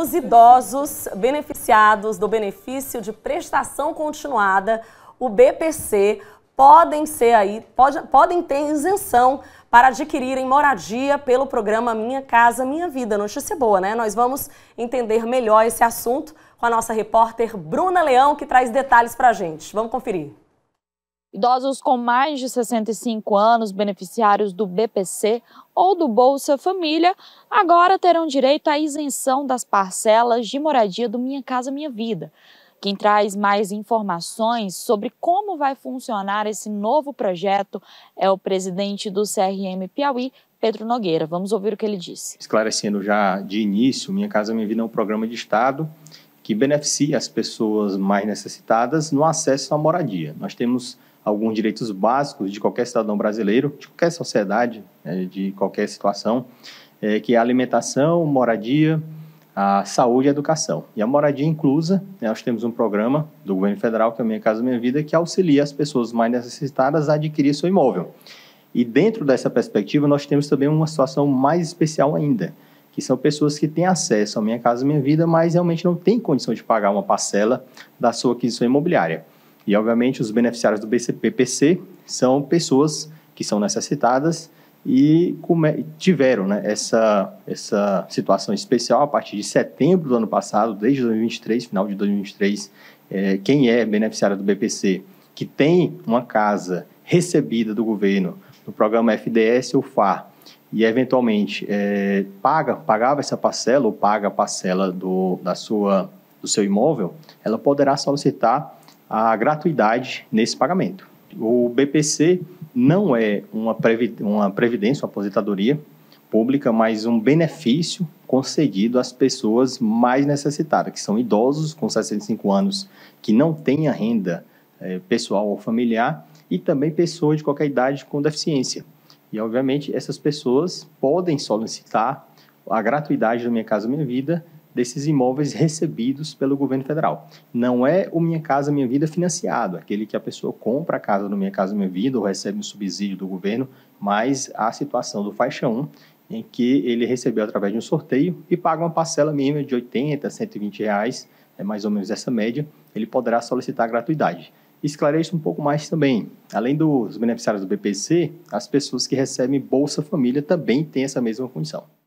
Os idosos beneficiados do benefício de prestação continuada, o BPC, podem ser aí, pode, podem ter isenção para adquirirem moradia pelo programa Minha Casa Minha Vida. Notícia boa, né? Nós vamos entender melhor esse assunto com a nossa repórter Bruna Leão, que traz detalhes para a gente. Vamos conferir. Idosos com mais de 65 anos, beneficiários do BPC ou do Bolsa Família, agora terão direito à isenção das parcelas de moradia do Minha Casa Minha Vida. Quem traz mais informações sobre como vai funcionar esse novo projeto é o presidente do CRM Piauí, Pedro Nogueira. Vamos ouvir o que ele disse. Esclarecendo já de início, Minha Casa Minha Vida é um programa de Estado que beneficia as pessoas mais necessitadas no acesso à moradia. Nós temos alguns direitos básicos de qualquer cidadão brasileiro, de qualquer sociedade, né, de qualquer situação, é, que é a alimentação, moradia, a saúde e a educação. E a moradia inclusa, né, nós temos um programa do governo federal, que é o Minha Casa Minha Vida, que auxilia as pessoas mais necessitadas a adquirir seu imóvel. E dentro dessa perspectiva, nós temos também uma situação mais especial ainda, que são pessoas que têm acesso à Minha Casa à Minha Vida, mas realmente não têm condição de pagar uma parcela da sua aquisição imobiliária. E, obviamente, os beneficiários do BCPPC são pessoas que são necessitadas e tiveram né, essa, essa situação especial a partir de setembro do ano passado, desde 2023, final de 2023. É, quem é beneficiário do BPC, que tem uma casa recebida do governo no programa FDS ou FAR, e eventualmente é, paga pagava essa parcela ou paga a parcela do, da sua, do seu imóvel, ela poderá solicitar a gratuidade nesse pagamento. O BPC não é uma, uma previdência, uma aposentadoria pública, mas um benefício concedido às pessoas mais necessitadas, que são idosos com 65 anos que não têm a renda é, pessoal ou familiar e também pessoas de qualquer idade com deficiência. E, obviamente, essas pessoas podem solicitar a gratuidade do Minha Casa Minha Vida desses imóveis recebidos pelo governo federal. Não é o Minha Casa Minha Vida financiado, aquele que a pessoa compra a casa do Minha Casa Minha Vida ou recebe um subsídio do governo, mas a situação do faixa 1, em que ele recebeu através de um sorteio e paga uma parcela mínima de 80, 120 reais, é mais ou menos essa média, ele poderá solicitar gratuidade esclareço um pouco mais também. Além dos beneficiários do BPC, as pessoas que recebem Bolsa Família também têm essa mesma condição.